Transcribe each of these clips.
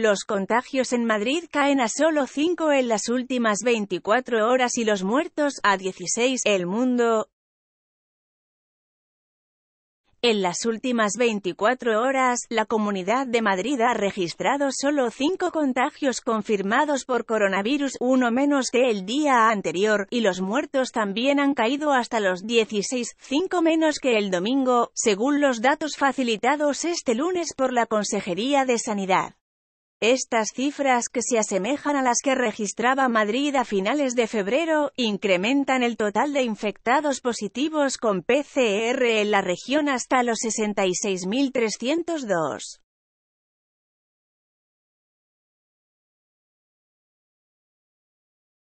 Los contagios en Madrid caen a solo 5 en las últimas 24 horas y los muertos a 16. El mundo, en las últimas 24 horas, la Comunidad de Madrid ha registrado solo 5 contagios confirmados por coronavirus, uno menos que el día anterior, y los muertos también han caído hasta los 16, 5 menos que el domingo, según los datos facilitados este lunes por la Consejería de Sanidad. Estas cifras, que se asemejan a las que registraba Madrid a finales de febrero, incrementan el total de infectados positivos con PCR en la región hasta los 66.302.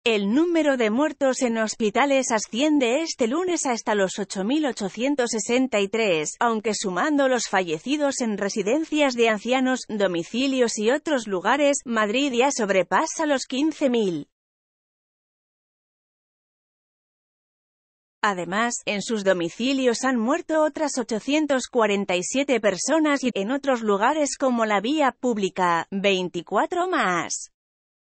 El número de muertos en hospitales asciende este lunes hasta los 8.863, aunque sumando los fallecidos en residencias de ancianos, domicilios y otros lugares, Madrid ya sobrepasa los 15.000. Además, en sus domicilios han muerto otras 847 personas y en otros lugares como la vía pública, 24 más.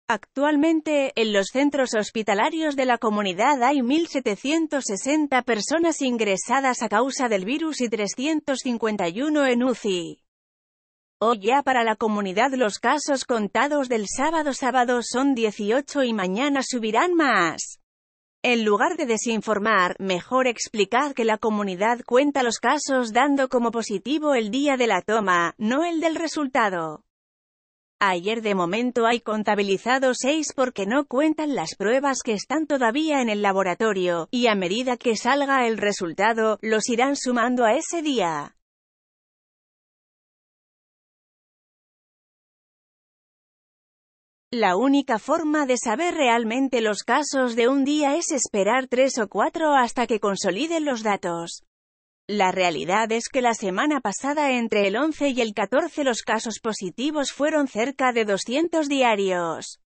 Actualmente, en los centros hospitalarios de la comunidad hay 1.760 personas ingresadas a causa del virus y 351 en UCI. Hoy ya para la comunidad los casos contados del sábado sábado son 18 y mañana subirán más. En lugar de desinformar, mejor explicar que la comunidad cuenta los casos dando como positivo el día de la toma, no el del resultado. Ayer de momento hay contabilizado 6 porque no cuentan las pruebas que están todavía en el laboratorio, y a medida que salga el resultado, los irán sumando a ese día. La única forma de saber realmente los casos de un día es esperar 3 o 4 hasta que consoliden los datos. La realidad es que la semana pasada entre el 11 y el 14 los casos positivos fueron cerca de 200 diarios.